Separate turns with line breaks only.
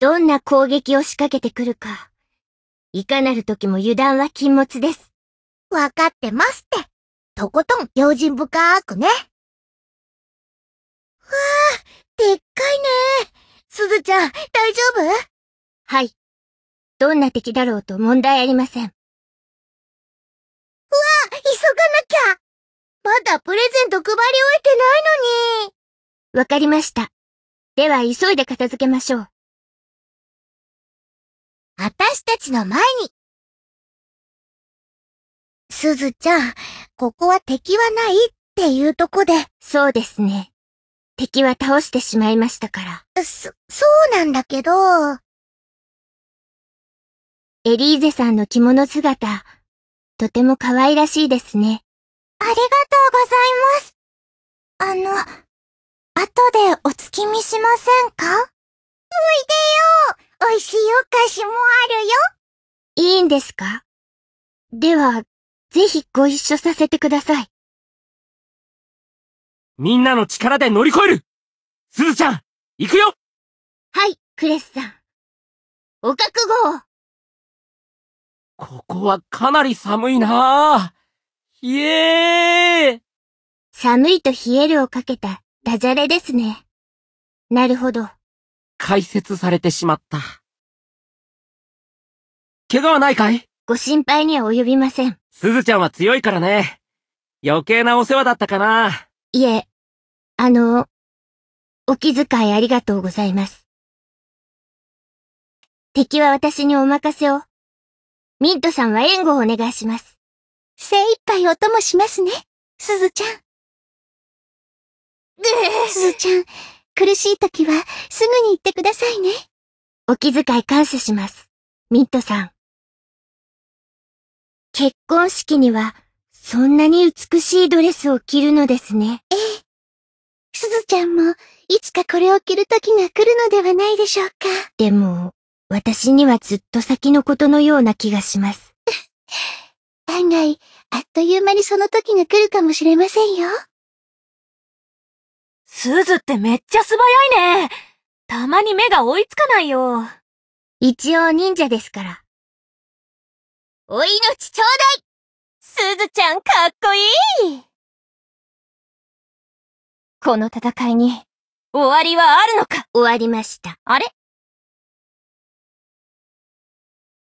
どんな攻撃を仕掛けてくるか、いかなる時も油断は禁物です。わかってますって。とことん用心深くね。わあ、でっかいね。すずちゃん、大丈夫はい。どんな敵だろうと問題ありません。うわあ、急がなきゃまだプレゼント配り終えてないのに。わかりました。では急いで片付けましょう。私たちの前に。すずちゃん、ここは敵はないっていうとこで。そうですね。敵は倒してしまいましたから。そ、そうなんだけど。エリーゼさんの着物姿、とても可愛らしいですね。ありがとうございます。あの、後でお月見しませんかおいで美味しいお菓子もあるよ。いいんですかでは、ぜひご一緒させてください。みんなの力で乗り越えるすずちゃん、行くよはい、クレスさん。お覚悟をここはかなり寒いなぁ。ひえー寒いと冷えるをかけたダジャレですね。なるほど。解説されてしまった。怪我はないかいご心配には及びません。鈴ちゃんは強いからね。余計なお世話だったかな。いえ、あの、お気遣いありがとうございます。敵は私にお任せを。ミントさんは援護をお願いします。精一杯お供しますね、鈴ちゃん。ぐぅ鈴ちゃん。苦しい時はすぐに言ってくださいね。お気遣い感謝します。ミントさん。結婚式には、そんなに美しいドレスを着るのですね。ええ。すずちゃんも、いつかこれを着る時が来るのではないでしょうか。でも、私にはずっと先のことのような気がします。案外、あっという間にその時が来るかもしれませんよ。すずってめっちゃ素早いね。たまに目が追いつかないよ。一応忍者ですから。お命ちょうだいすずちゃんかっこいいこの戦いに終わりはあるのか終わりました。あれ